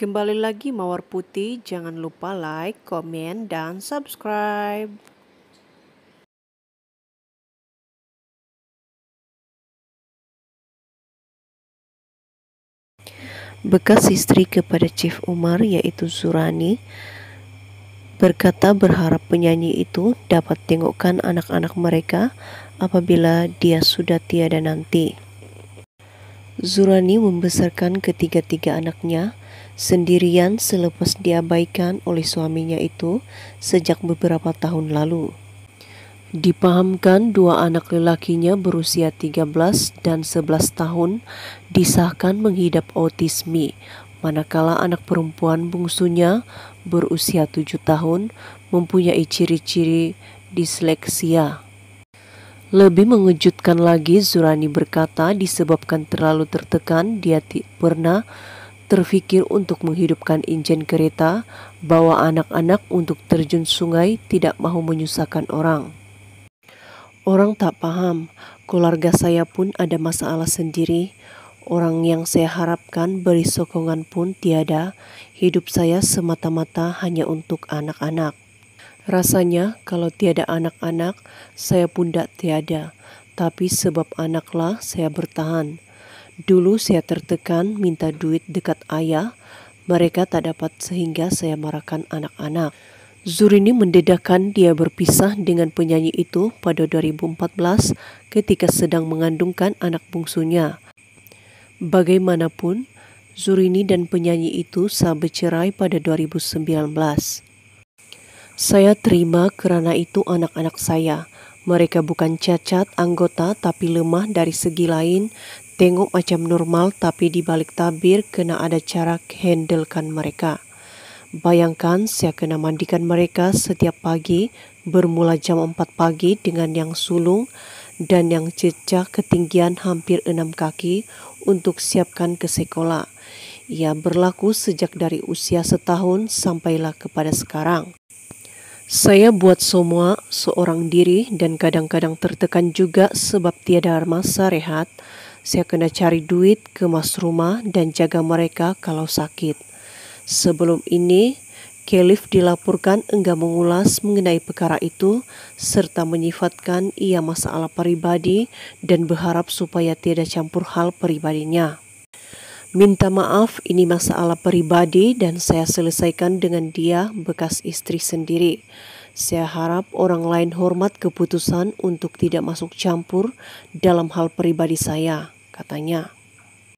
Kembali lagi Mawar Putih, jangan lupa like, komen, dan subscribe. Bekas istri kepada Chief Umar yaitu Zurani berkata berharap penyanyi itu dapat tengokkan anak-anak mereka apabila dia sudah tiada nanti. Zurani membesarkan ketiga-tiga anaknya sendirian selepas diabaikan oleh suaminya itu sejak beberapa tahun lalu. Dipahamkan dua anak lelakinya berusia 13 dan 11 tahun disahkan menghidap autisme, manakala anak perempuan bungsunya berusia 7 tahun mempunyai ciri-ciri disleksia. Lebih mengejutkan lagi, Zurani berkata disebabkan terlalu tertekan dia pernah terfikir untuk menghidupkan injen kereta, bawa anak-anak untuk terjun sungai tidak mau menyusahkan orang. Orang tak paham, keluarga saya pun ada masalah sendiri. Orang yang saya harapkan beri sokongan pun tiada, hidup saya semata-mata hanya untuk anak-anak. Rasanya kalau tiada anak-anak, saya pun tak tiada. Tapi sebab anaklah saya bertahan. Dulu saya tertekan minta duit dekat ayah, mereka tak dapat sehingga saya marahkan anak-anak. Zurini mendedahkan dia berpisah dengan penyanyi itu pada 2014 ketika sedang mengandungkan anak bungsunya. Bagaimanapun, Zurini dan penyanyi itu sah bercerai pada 2019. Saya terima kerana itu anak-anak saya. Mereka bukan cacat anggota tapi lemah dari segi lain Tengok macam normal tapi di balik tabir kena ada cara handlekan mereka. Bayangkan saya kena mandikan mereka setiap pagi bermula jam 4 pagi dengan yang sulung dan yang cecah ketinggian hampir 6 kaki untuk siapkan ke sekolah. Ia berlaku sejak dari usia setahun sampailah kepada sekarang. Saya buat semua seorang diri dan kadang-kadang tertekan juga sebab tiada masa rehat. Saya kena cari duit, ke mas rumah, dan jaga mereka kalau sakit. Sebelum ini, Kelif dilaporkan enggak mengulas mengenai perkara itu serta menyifatkan ia masalah pribadi dan berharap supaya tiada campur hal pribadinya. Minta maaf, ini masalah pribadi dan saya selesaikan dengan dia bekas istri sendiri. Saya harap orang lain hormat keputusan untuk tidak masuk campur dalam hal pribadi saya, katanya.